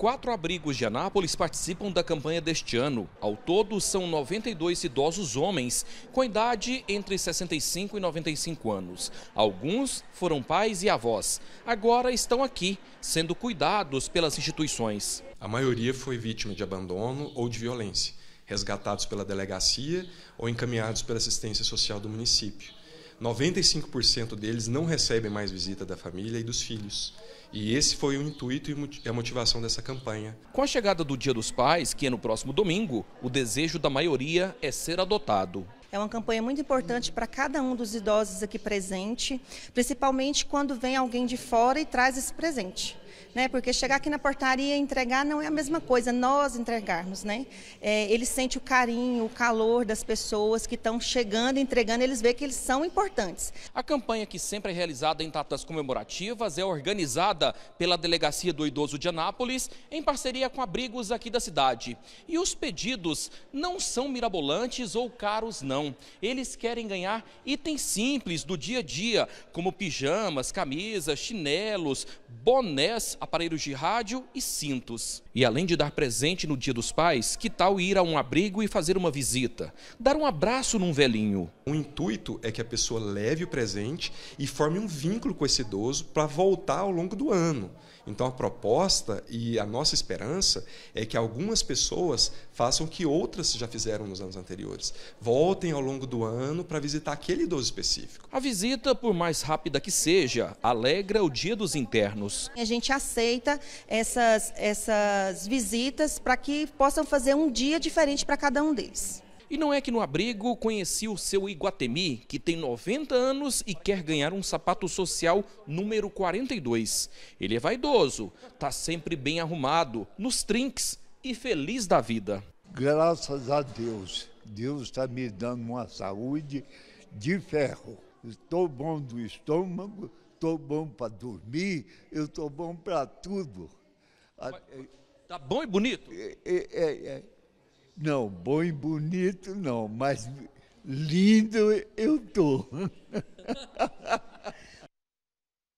quatro abrigos de Anápolis participam da campanha deste ano. Ao todo, são 92 idosos homens, com idade entre 65 e 95 anos. Alguns foram pais e avós. Agora estão aqui, sendo cuidados pelas instituições. A maioria foi vítima de abandono ou de violência, resgatados pela delegacia ou encaminhados pela assistência social do município. 95% deles não recebem mais visita da família e dos filhos. E esse foi o intuito e a motivação dessa campanha. Com a chegada do Dia dos Pais, que é no próximo domingo, o desejo da maioria é ser adotado. É uma campanha muito importante para cada um dos idosos aqui presente, principalmente quando vem alguém de fora e traz esse presente né? Porque chegar aqui na portaria e entregar não é a mesma coisa, nós entregarmos, né? É, eles sentem o carinho, o calor das pessoas que estão chegando, entregando, eles veem que eles são importantes. A campanha que sempre é realizada em datas comemorativas é organizada pela Delegacia do Idoso de Anápolis, em parceria com abrigos aqui da cidade. E os pedidos não são mirabolantes ou caros, não. Eles querem ganhar itens simples do dia a dia, como pijamas, camisas, chinelos, bonés pulseiras, aparelhos de rádio e cintos. E além de dar presente no Dia dos Pais, que tal ir a um abrigo e fazer uma visita? Dar um abraço num velhinho. O intuito é que a pessoa leve o presente e forme um vínculo com esse idoso para voltar ao longo do ano. Então a proposta e a nossa esperança é que algumas pessoas façam o que outras já fizeram nos anos anteriores. Voltem ao longo do ano para visitar aquele idoso específico. A visita, por mais rápida que seja, alegra o dia dos internos. A gente gente aceita essas, essas visitas para que possam fazer um dia diferente para cada um deles. E não é que no abrigo conheci o seu Iguatemi, que tem 90 anos e quer ganhar um sapato social número 42. Ele é vaidoso, tá sempre bem arrumado, nos trinques e feliz da vida. Graças a Deus, Deus está me dando uma saúde de ferro. Estou bom do estômago, estou bom para dormir, eu estou bom para tudo. Está bom e bonito? É, é, é, é. Não, bom e bonito não, mas lindo